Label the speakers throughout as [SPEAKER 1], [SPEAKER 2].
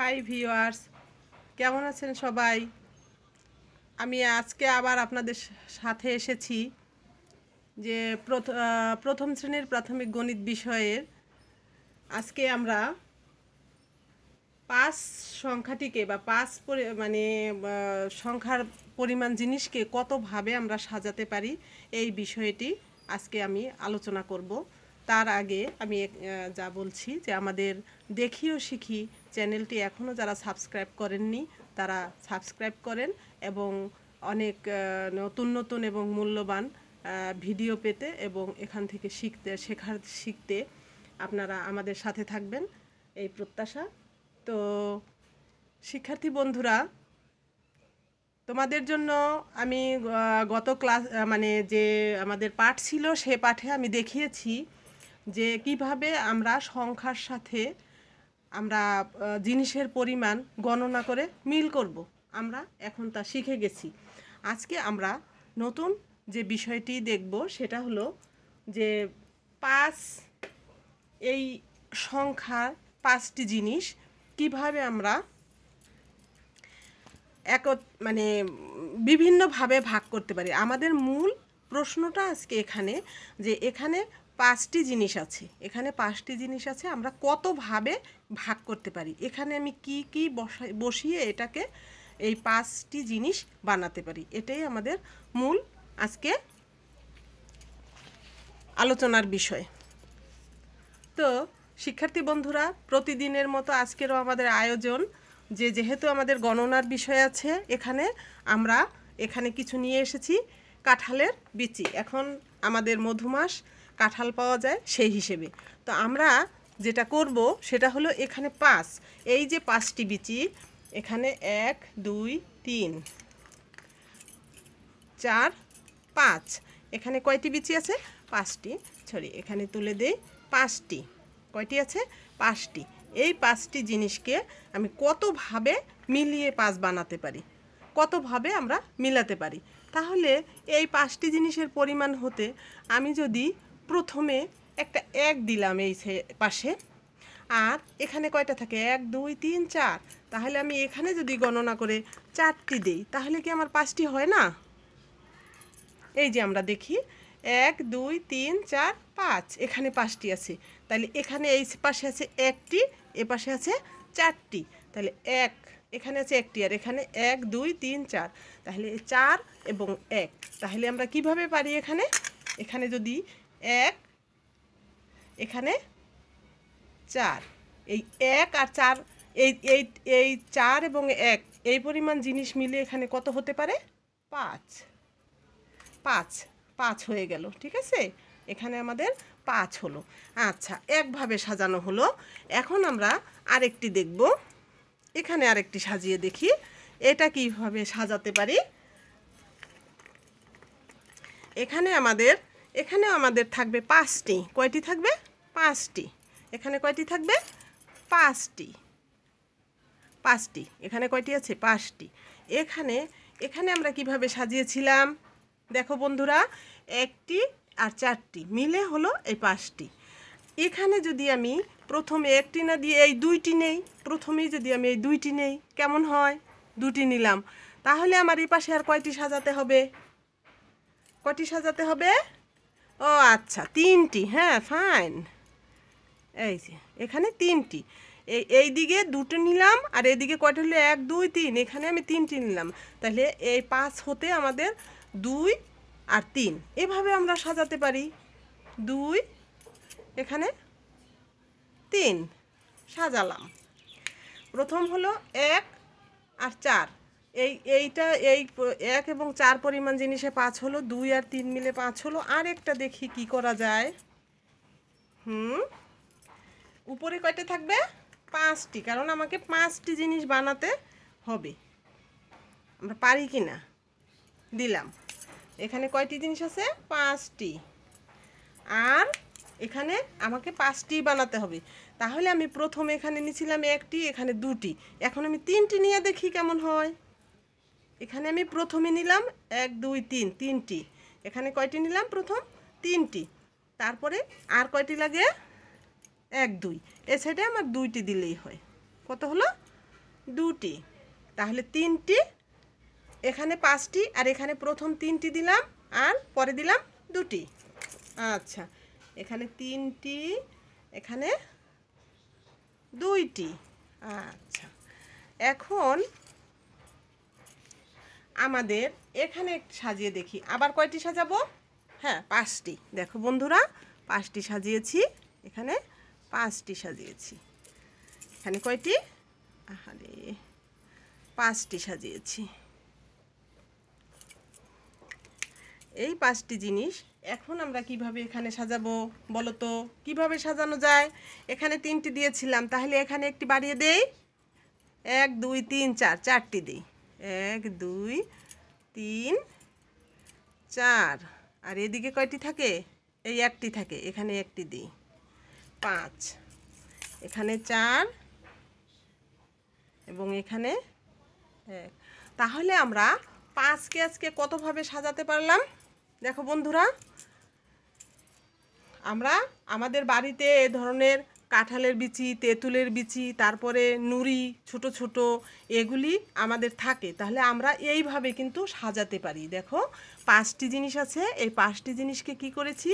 [SPEAKER 1] high viewers কেমন আছেন সবাই আমি আজকে আবার আপনাদের সাথে এসেছি যে প্রথম শ্রেণীর প্রাথমিক গণিত বিষয়ের আজকে আমরা পাঁচ সংখ্যাটিকে বা পাঁচ মানে সংখ্যার পরিমাণ জিনিসকে কতভাবে আমরা সাজাতে পারি এই বিষয়টি আজকে আমি আলোচনা করব তার আগে আমি যা বলছি যে আমাদের দেখিও শিখি চ্যানেলটি এখনও যারা সাবস্ক্রাইব করেননি তারা সাবস্ক্রাইব করেন এবং অনেক নতুন নতুন এবং মূল্যবান ভিডিও পেতে এবং এখান থেকে শিখতে শেখার শিখতে আপনারা আমাদের সাথে থাকবেন এই প্রত্যাশা তো শিক্ষার্থী বন্ধুরা তোমাদের জন্য আমি গত ক্লাস মানে যে আমাদের পাঠ ছিল সে পাঠে আমি দেখিয়েছি যে কিভাবে আমরা সংখ্যার সাথে আমরা জিনিসের পরিমাণ গণনা করে মিল করব আমরা এখন তা শিখে গেছি আজকে আমরা নতুন যে বিষয়টি দেখব সেটা হলো যে পাঁচ এই সংখ্যার পাঁচটি জিনিস কিভাবে আমরা এক মানে বিভিন্নভাবে ভাগ করতে পারি আমাদের মূল প্রশ্নটা আজকে এখানে যে এখানে পাঁচটি জিনিস আছে এখানে পাঁচটি জিনিস আছে আমরা কতভাবে ভাগ করতে পারি এখানে আমি কি কি বসিয়ে এটাকে এই পাঁচটি জিনিস বানাতে পারি এটাই আমাদের মূল আজকে আলোচনার বিষয় তো শিক্ষার্থী বন্ধুরা প্রতিদিনের মতো আজকেরও আমাদের আয়োজন যে যেহেতু আমাদের গণনার বিষয় আছে এখানে আমরা এখানে কিছু নিয়ে এসেছি কাঁঠালের বিচি এখন আমাদের মধুমাস কাঁঠাল পাওয়া যায় সেই হিসেবে তো আমরা যেটা করব সেটা হলো এখানে পাঁচ এই যে পাঁচটি বিচি এখানে এক দুই তিন চার পাঁচ এখানে কয়টি বিচি আছে পাঁচটি সরি এখানে তুলে দেই পাঁচটি কয়টি আছে পাঁচটি এই পাঁচটি জিনিসকে আমি কতভাবে মিলিয়ে পাঁচ বানাতে পারি কতভাবে আমরা মিলাতে পারি তাহলে এই পাঁচটি জিনিসের পরিমাণ হতে আমি যদি প্রথমে একটা এক দিলাম এই পাশে আর এখানে কয়টা থাকে এক দুই তিন চার তাহলে আমি এখানে যদি গণনা করে চারটি দেই তাহলে কি আমার পাঁচটি হয় না এই যে আমরা দেখি এক দুই তিন চার পাঁচ এখানে পাঁচটি আছে তাহলে এখানে এই পাশে আছে একটি এ পাশে আছে চারটি তাহলে এক এখানে আছে একটি আর এখানে এক দুই তিন চার তাহলে চার এবং এক তাহলে আমরা কিভাবে পারি এখানে এখানে যদি এক এখানে চার এই এক আর চার এই এই এই চার এবং এক এই পরিমাণ জিনিস মিলে এখানে কত হতে পারে পাঁচ পাঁচ পাঁচ হয়ে গেল ঠিক আছে এখানে আমাদের পাঁচ হলো আচ্ছা একভাবে সাজানো হলো এখন আমরা আরেকটি দেখব এখানে আরেকটি সাজিয়ে দেখি এটা কিভাবে সাজাতে পারি এখানে আমাদের এখানেও আমাদের থাকবে পাঁচটি কয়টি থাকবে পাঁচটি এখানে কয়টি থাকবে পাঁচটি পাঁচটি এখানে কয়টি আছে পাঁচটি এখানে এখানে আমরা কিভাবে সাজিয়েছিলাম দেখো বন্ধুরা একটি আর চারটি মিলে হলো এই পাঁচটি এখানে যদি আমি প্রথমে একটি না দিয়ে এই দুইটি নেই প্রথমেই যদি আমি এই দুইটি নেই কেমন হয় দুটি নিলাম তাহলে আমার এই পাশে আর কয়টি সাজাতে হবে কয়টি সাজাতে হবে ও আচ্ছা তিনটি হ্যাঁ ফাইন এই যে এখানে তিনটি এই এই দিকে দুটো নিলাম আর এদিকে কয়টা হলো এক দুই তিন এখানে আমি তিনটি নিলাম তাহলে এই পাঁচ হতে আমাদের দুই আর তিন এভাবে আমরা সাজাতে পারি দুই এখানে তিন সাজালাম প্রথম হলো এক আর চার এই এইটা এই এক এবং চার পরিমাণ জিনিসে পাঁচ হলো দুই আর তিন মিলে পাঁচ হলো আর একটা দেখি কি করা যায় হুম উপরে কয়টা থাকবে পাঁচটি কারণ আমাকে পাঁচটি জিনিস বানাতে হবে আমরা পারি কি না দিলাম এখানে কয়টি জিনিস আছে পাঁচটি আর এখানে আমাকে পাঁচটি বানাতে হবে তাহলে আমি প্রথমে এখানে নিয়েছিলাম একটি এখানে দুটি এখন আমি তিনটি নিয়ে দেখি কেমন হয় এখানে আমি প্রথমে নিলাম এক দুই তিন তিনটি এখানে কয়টি নিলাম প্রথম তিনটি তারপরে আর কয়টি লাগে এক দুই এ সাইডে আমার দুইটি দিলেই হয় কত হলো দুটি তাহলে তিনটি এখানে পাঁচটি আর এখানে প্রথম তিনটি দিলাম আর পরে দিলাম দুটি আচ্ছা এখানে তিনটি এখানে দুইটি আচ্ছা এখন আমাদের এখানে সাজিয়ে দেখি আবার কয়টি সাজাবো হ্যাঁ পাঁচটি দেখো বন্ধুরা পাঁচটি সাজিয়েছি এখানে পাঁচটি সাজিয়েছি এখানে কয়টি আহারে পাঁচটি সাজিয়েছি এই পাঁচটি জিনিস এখন আমরা কিভাবে এখানে সাজাবো বলো তো কীভাবে সাজানো যায় এখানে তিনটি দিয়েছিলাম তাহলে এখানে একটি বাড়িয়ে দেই এক দুই তিন চার চারটি দিই এক দুই তিন চার আর এদিকে কয়টি থাকে এই একটি থাকে এখানে একটি দিই পাঁচ এখানে চার এবং এখানে এক তাহলে আমরা পাঁচকে আজকে কতভাবে সাজাতে পারলাম দেখো বন্ধুরা আমরা আমাদের বাড়িতে এ ধরনের কাঁঠালের বিচি তেঁতুলের বিচি তারপরে নুড়ি ছোট ছোট এগুলি আমাদের থাকে তাহলে আমরা এইভাবে কিন্তু সাজাতে পারি দেখো পাঁচটি জিনিস আছে এই পাঁচটি জিনিসকে কি করেছি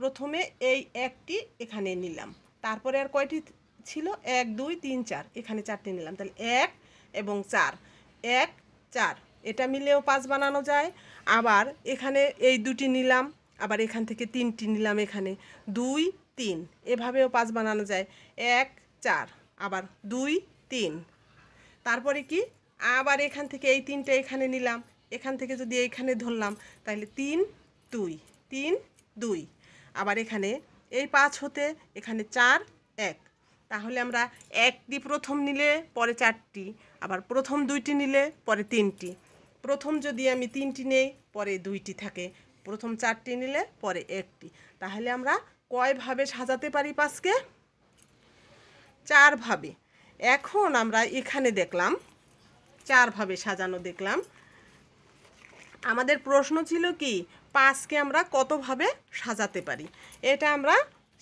[SPEAKER 1] প্রথমে এই একটি এখানে নিলাম তারপরে আর কয়টি ছিল এক দুই তিন চার এখানে চারটি নিলাম তাহলে এক এবং চার এক চার এটা মিলেও পাঁচ বানানো যায় আবার এখানে এই দুটি নিলাম আবার এখান থেকে তিনটি নিলাম এখানে দুই তিন এভাবেও পাঁচ বানানো যায় এক চার আবার দুই তিন তারপরে কি আবার এখান থেকে এই তিনটা এখানে নিলাম এখান থেকে যদি এইখানে ধরলাম তাহলে তিন দুই তিন দুই আবার এখানে এই পাঁচ হতে এখানে চার এক তাহলে আমরা একটি প্রথম নিলে পরে চারটি আবার প্রথম দুইটি নিলে পরে তিনটি প্রথম যদি আমি তিনটি নেই পরে দুইটি থাকে প্রথম চারটি নিলে পরে একটি তাহলে আমরা কয়ভাবে সাজাতে পারি পাঁচকে চারভাবে এখন আমরা এখানে দেখলাম চারভাবে সাজানো দেখলাম আমাদের প্রশ্ন ছিল কি পাঁচকে আমরা কতভাবে সাজাতে পারি এটা আমরা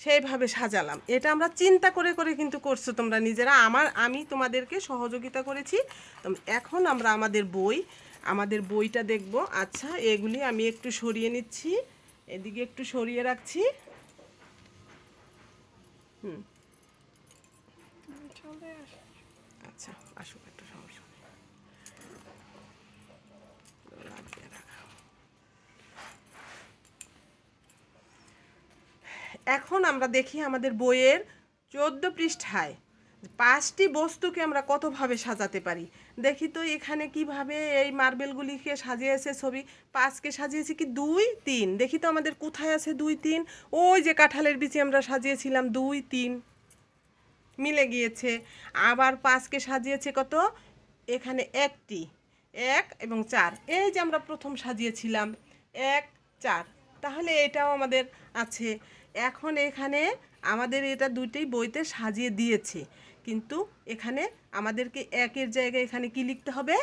[SPEAKER 1] সেইভাবে সাজালাম এটা আমরা চিন্তা করে করে কিন্তু করছো তোমরা নিজেরা আমার আমি তোমাদেরকে সহযোগিতা করেছি এখন আমরা আমাদের বই আমাদের বইটা দেখব আচ্ছা এগুলি আমি একটু সরিয়ে নিচ্ছি এদিকে একটু সরিয়ে রাখছি হুম আচ্ছা আসুক এখন আমরা দেখি আমাদের বইয়ের চোদ্দ পৃষ্ঠায় পাঁচটি বস্তুকে আমরা কতভাবে সাজাতে পারি দেখি তো এখানে কিভাবে এই মার্বেলগুলিকে সাজিয়েছে ছবি পাঁচকে সাজিয়েছি কি দুই তিন দেখি তো আমাদের কোথায় আছে দুই তিন ওই যে কাঁঠালের বিচি আমরা সাজিয়েছিলাম দুই তিন মিলে গিয়েছে আবার পাঁচকে সাজিয়েছে কত এখানে একটি এক এবং চার এই যে আমরা প্রথম সাজিয়েছিলাম এক চার তাহলে এটাও আমাদের আছে এখন এখানে আমাদের এটা দুইটাই বইতে সাজিয়ে দিয়েছে কিন্তু এখানে আমাদেরকে একের জায়গায় এখানে কি লিখতে হবে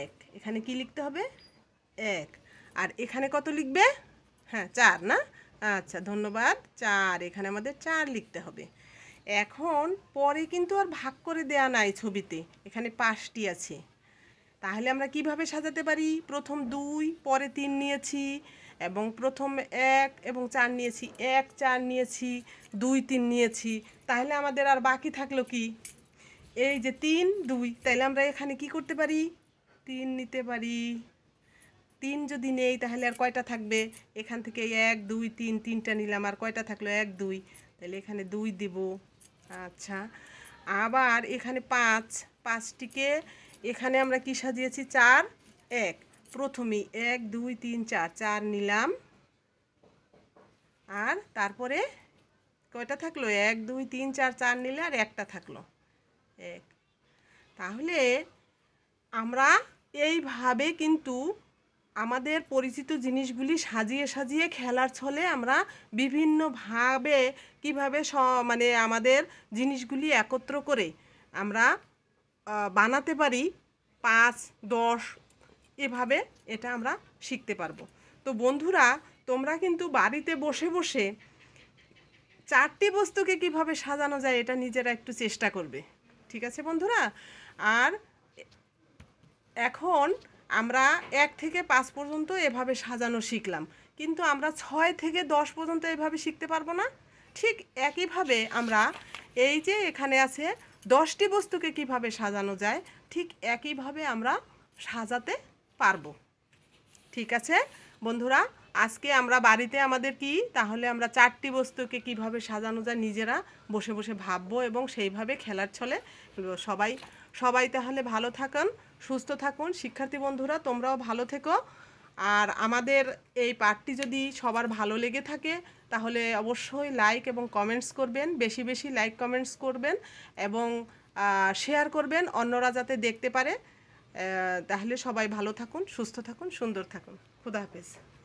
[SPEAKER 1] এক এখানে কি লিখতে হবে এক আর এখানে কত লিখবে হ্যাঁ চার না আচ্ছা ধন্যবাদ চার এখানে আমাদের চার লিখতে হবে এখন পরে কিন্তু আর ভাগ করে দেয়া নাই ছবিতে এখানে পাঁচটি আছে তাহলে আমরা কিভাবে সাজাতে পারি প্রথম দুই পরে তিন নিয়েছি এবং প্রথম এক এবং চার নিয়েছি এক চার নিয়েছি দুই তিন নিয়েছি তাহলে আমাদের আর বাকি থাকলো কি এই যে তিন দুই তাহলে আমরা এখানে কি করতে পারি তিন নিতে পারি তিন যদি নেই তাহলে আর কয়টা থাকবে এখান থেকে এক দুই তিন তিনটা নিলাম আর কয়টা থাকলো এক দুই তাহলে এখানে দুই দিব আচ্ছা আবার এখানে পাঁচ পাঁচটিকে এখানে আমরা কী সাজিয়েছি চার এক প্রথমে এক দুই তিন চার চার নিলাম আর তারপরে কয়টা থাকলো এক দুই তিন চার চার নিলে আর একটা থাকলো এক তাহলে আমরা এইভাবে কিন্তু আমাদের পরিচিত জিনিসগুলি সাজিয়ে সাজিয়ে খেলার ছলে আমরা বিভিন্নভাবে কিভাবে স মানে আমাদের জিনিসগুলি একত্র করে আমরা বানাতে পারি পাঁচ দশ এভাবে এটা আমরা শিখতে পারবো তো বন্ধুরা তোমরা কিন্তু বাড়িতে বসে বসে চারটি বস্তুকে কিভাবে সাজানো যায় এটা নিজেরা একটু চেষ্টা করবে ঠিক আছে বন্ধুরা আর এখন আমরা এক থেকে পাঁচ পর্যন্ত এভাবে সাজানো শিখলাম কিন্তু আমরা ছয় থেকে দশ পর্যন্ত এভাবে শিখতে পারবো না ঠিক একইভাবে আমরা এই যে এখানে আছে দশটি বস্তুকে কিভাবে সাজানো যায় ঠিক একইভাবে আমরা সাজাতে পারবো ঠিক আছে বন্ধুরা আজকে আমরা বাড়িতে আমাদের কি তাহলে আমরা চারটি বস্তুকে কিভাবে সাজানো যায় নিজেরা বসে বসে ভাববো এবং সেইভাবে খেলার ছলে সবাই সবাই তাহলে ভালো থাকুন সুস্থ থাকুন শিক্ষার্থী বন্ধুরা তোমরাও ভালো থেকো আর আমাদের এই পাঠটি যদি সবার ভালো লেগে থাকে তাহলে অবশ্যই লাইক এবং কমেন্টস করবেন বেশি বেশি লাইক কমেন্টস করবেন এবং শেয়ার করবেন অন্যরা যাতে দেখতে পারে তাহলে সবাই ভালো থাকুন সুস্থ থাকুন সুন্দর থাকুন খুদা হাফেজ